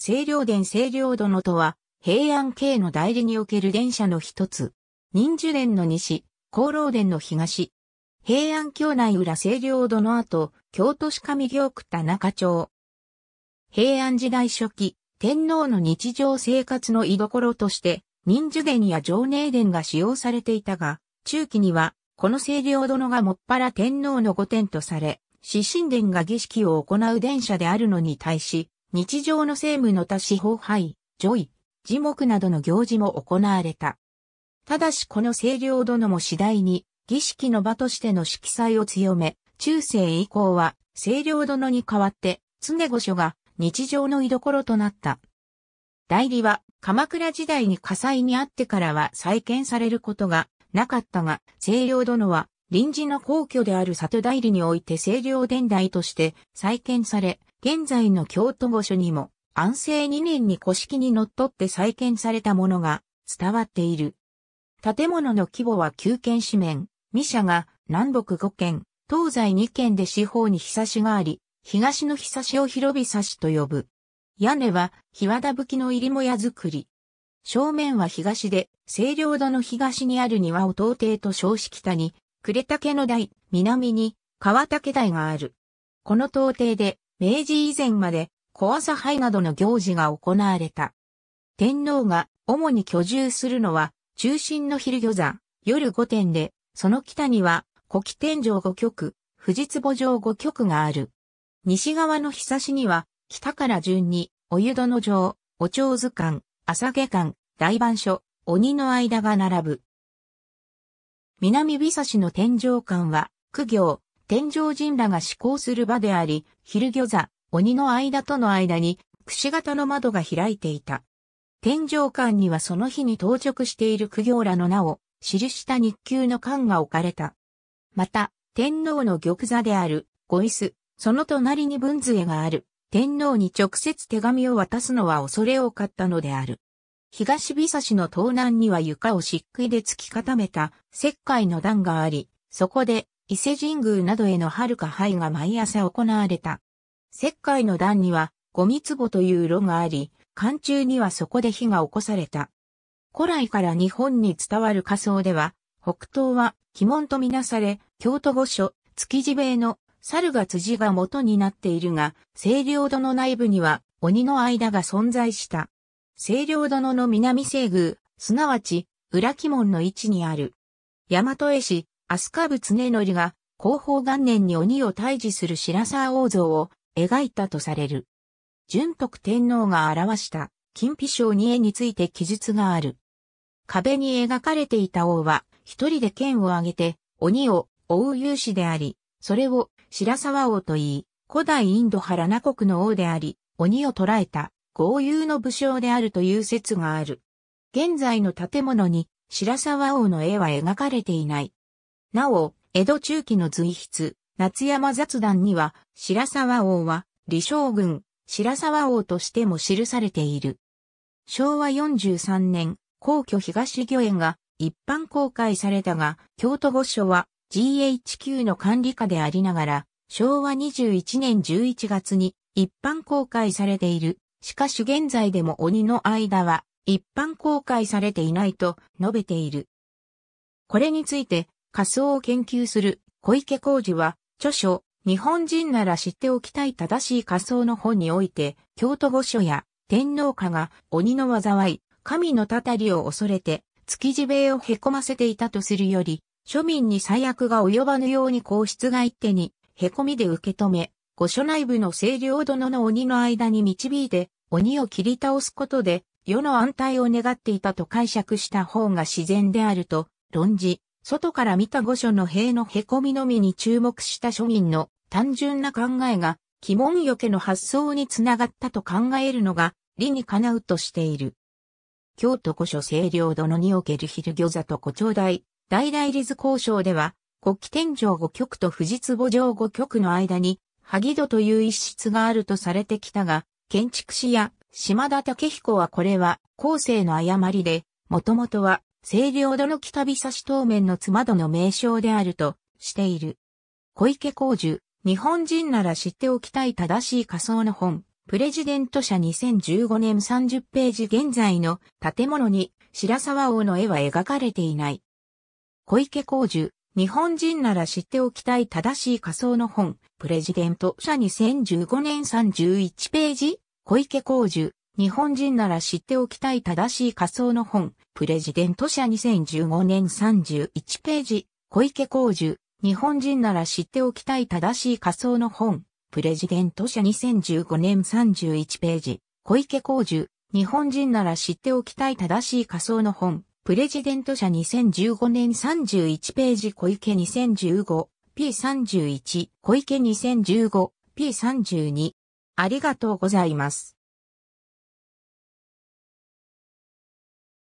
清涼殿清涼殿とは、平安系の代理における電車の一つ。忍樹殿の西、功労殿の東。平安京内裏清涼殿後、京都市上京区田中町。平安時代初期、天皇の日常生活の居所として、忍樹殿や常寧殿が使用されていたが、中期には、この清涼殿がもっぱら天皇の御殿とされ、四神殿が儀式を行う電車であるのに対し、日常の政務の他司法廃、除位、樹木などの行事も行われた。ただしこの清涼殿も次第に儀式の場としての色彩を強め、中世以降は清涼殿に代わって常御所が日常の居所となった。代理は鎌倉時代に火災にあってからは再建されることがなかったが、清涼殿は臨時の皇居である里代理において清涼伝来として再建され、現在の京都御所にも安政2年に古式にのっとって再建されたものが伝わっている。建物の規模は9軒四面、三社が南北5軒、東西2軒で四方に日差しがあり、東の日差しを広日差しと呼ぶ。屋根は、日和田吹きの入りもや作り。正面は東で、清涼戸の東にある庭を東帝と称し北に、呉竹の台、南に、川竹台がある。この東帝で、明治以前まで小朝拝などの行事が行われた。天皇が主に居住するのは中心の昼御座、夜御殿で、その北には古希天井五局、富士壺城五局がある。西側の日差しには、北から順に、お湯殿城、お蝶図館、朝下館、大番所、鬼の間が並ぶ。南日差しの天井館は、苦行、天上人らが思考する場であり、昼魚座、鬼の間との間に、櫛形の窓が開いていた。天上館にはその日に到着している苦行らの名を、記した日給の館が置かれた。また、天皇の玉座である、ご椅子、その隣に文杖がある、天皇に直接手紙を渡すのは恐れ多かったのである。東日差しの東南には床を漆喰で突き固めた石灰の段があり、そこで伊勢神宮などへの遥か灰が毎朝行われた。石灰の段には、ゴミ壺という炉があり、寒中にはそこで火が起こされた。古来から日本に伝わる仮想では、北東は鬼門とみなされ、京都御所、築地塀の猿が辻が元になっているが、清涼土の内部には鬼の間が存在した。清涼殿の南西宮、すなわち、裏鬼門の位置にある。大和絵師、飛鳥部常則が後方元年に鬼を退治する白沢王像を描いたとされる。純徳天皇が表した金皮章に絵について記述がある。壁に描かれていた王は一人で剣を挙げて鬼を追う勇士であり、それを白沢王と言い、古代インド原名国の王であり、鬼を捕らえた豪遊の武将であるという説がある。現在の建物に白沢王の絵は描かれていない。なお、江戸中期の随筆、夏山雑談には、白沢王は、李将軍、白沢王としても記されている。昭和43年、皇居東御苑が一般公開されたが、京都御所は GHQ の管理下でありながら、昭和21年11月に一般公開されている。しかし現在でも鬼の間は一般公開されていないと述べている。これについて仮想を研究する小池浩二は、著書、日本人なら知っておきたい正しい仮想の本において、京都御所や天皇家が鬼の災い、神のたたりを恐れて、築地塀をへこませていたとするより、庶民に最悪が及ばぬように皇室が一手に、へこみで受け止め、御所内部の清涼殿の鬼の間に導いて、鬼を切り倒すことで、世の安泰を願っていたと解釈した方が自然であると論じ、外から見た御所の塀の凹みのみに注目した庶民の単純な考えが、鬼門よけの発想につながったと考えるのが、理にかなうとしている。京都御所清涼殿における昼餃子と古町大、大大理図交渉では、国旗天井五局と富士壺城五局の間に、萩戸という一室があるとされてきたが、建築士や島田武彦はこれは後世の誤りで、もともとは清涼度北日差し当面の妻戸の名称であるとしている。小池光樹、日本人なら知っておきたい正しい仮想の本、プレジデント社2015年30ページ現在の建物に白沢王の絵は描かれていない。小池光樹、日本人なら知っておきたい正しい仮想の本、プレジデント社2015年31ページ、小池光樹、日本人なら知っておきたい正しい仮想の本、プレジデント社2015年31ページ、小池光樹、日本人なら知っておきたい正しい仮想の本、プレジデント社2015年31ページ、小池光樹、日本人なら知っておきたい正しい仮想の本、プレジデント社2015年31ページ小池 2015P31 小池 2015P32 ありがとうございます。